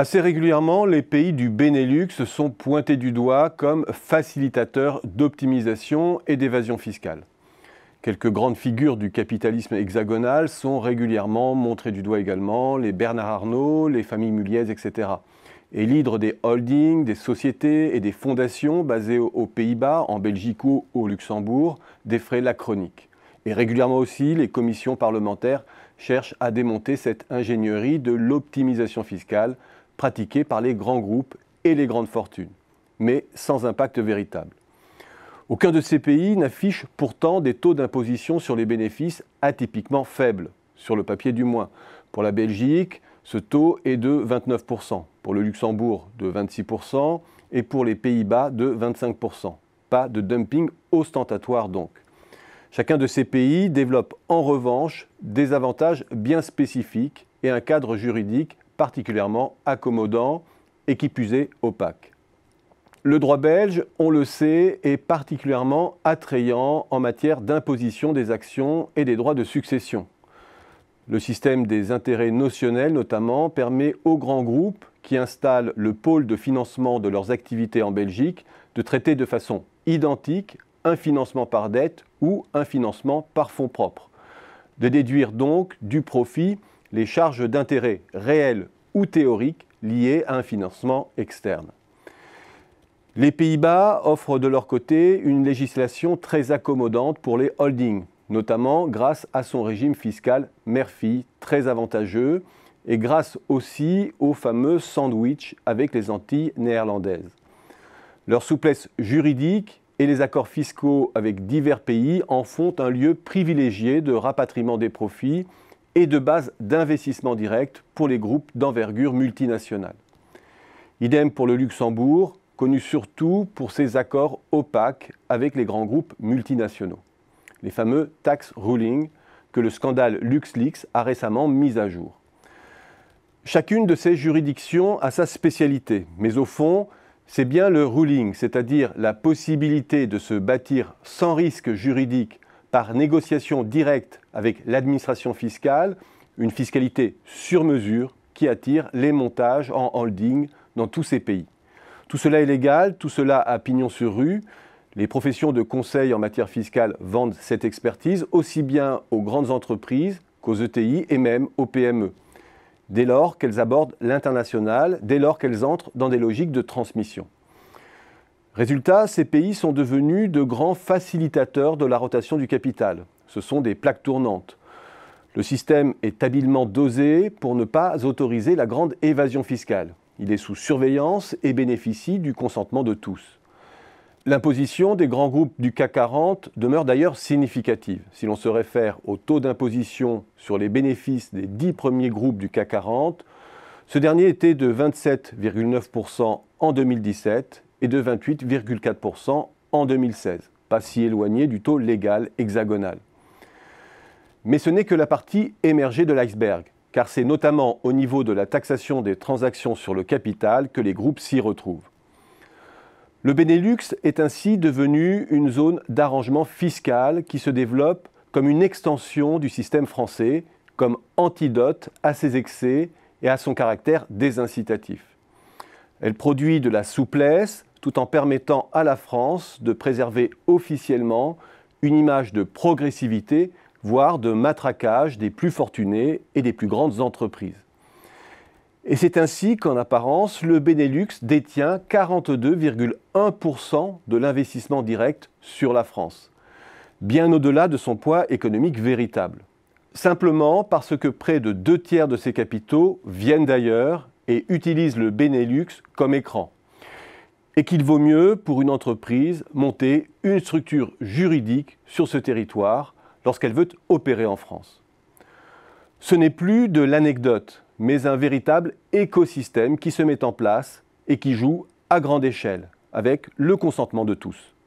Assez régulièrement, les pays du Benelux sont pointés du doigt comme facilitateurs d'optimisation et d'évasion fiscale. Quelques grandes figures du capitalisme hexagonal sont régulièrement montrées du doigt également, les Bernard Arnault, les familles Muliez, etc. Et l'hydre des holdings, des sociétés et des fondations basées aux Pays-Bas, en Belgique ou au Luxembourg défraient la chronique. Et régulièrement aussi, les commissions parlementaires cherchent à démonter cette ingénierie de l'optimisation fiscale pratiqués par les grands groupes et les grandes fortunes, mais sans impact véritable. Aucun de ces pays n'affiche pourtant des taux d'imposition sur les bénéfices atypiquement faibles, sur le papier du moins. Pour la Belgique, ce taux est de 29%, pour le Luxembourg de 26% et pour les Pays-Bas de 25%. Pas de dumping ostentatoire donc. Chacun de ces pays développe en revanche des avantages bien spécifiques et un cadre juridique particulièrement accommodant et qui plus opaque. Le droit belge, on le sait, est particulièrement attrayant en matière d'imposition des actions et des droits de succession. Le système des intérêts notionnels, notamment, permet aux grands groupes qui installent le pôle de financement de leurs activités en Belgique de traiter de façon identique un financement par dette ou un financement par fonds propres, de déduire donc du profit les charges d'intérêt réelles ou théoriques liées à un financement externe. Les Pays-Bas offrent de leur côté une législation très accommodante pour les holdings, notamment grâce à son régime fiscal Murphy, très avantageux, et grâce aussi au fameux sandwich avec les Antilles néerlandaises. Leur souplesse juridique et les accords fiscaux avec divers pays en font un lieu privilégié de rapatriement des profits et de base d'investissement direct pour les groupes d'envergure multinationale. Idem pour le Luxembourg, connu surtout pour ses accords opaques avec les grands groupes multinationaux, les fameux tax rulings que le scandale LuxLeaks a récemment mis à jour. Chacune de ces juridictions a sa spécialité, mais au fond, c'est bien le ruling, c'est-à-dire la possibilité de se bâtir sans risque juridique par négociation directe avec l'administration fiscale, une fiscalité sur mesure qui attire les montages en holding dans tous ces pays. Tout cela est légal, tout cela à pignon sur rue. Les professions de conseil en matière fiscale vendent cette expertise aussi bien aux grandes entreprises qu'aux ETI et même aux PME, dès lors qu'elles abordent l'international, dès lors qu'elles entrent dans des logiques de transmission. Résultat, ces pays sont devenus de grands facilitateurs de la rotation du capital. Ce sont des plaques tournantes. Le système est habilement dosé pour ne pas autoriser la grande évasion fiscale. Il est sous surveillance et bénéficie du consentement de tous. L'imposition des grands groupes du CAC 40 demeure d'ailleurs significative. Si l'on se réfère au taux d'imposition sur les bénéfices des dix premiers groupes du CAC 40, ce dernier était de 27,9% en 2017 et de 28,4% en 2016, pas si éloigné du taux légal hexagonal. Mais ce n'est que la partie émergée de l'iceberg, car c'est notamment au niveau de la taxation des transactions sur le capital que les groupes s'y retrouvent. Le Benelux est ainsi devenu une zone d'arrangement fiscal qui se développe comme une extension du système français, comme antidote à ses excès et à son caractère désincitatif. Elle produit de la souplesse tout en permettant à la France de préserver officiellement une image de progressivité, voire de matraquage des plus fortunés et des plus grandes entreprises. Et c'est ainsi qu'en apparence, le Benelux détient 42,1% de l'investissement direct sur la France, bien au-delà de son poids économique véritable. Simplement parce que près de deux tiers de ses capitaux viennent d'ailleurs et utilisent le Benelux comme écran et qu'il vaut mieux pour une entreprise monter une structure juridique sur ce territoire lorsqu'elle veut opérer en France. Ce n'est plus de l'anecdote, mais un véritable écosystème qui se met en place et qui joue à grande échelle, avec le consentement de tous.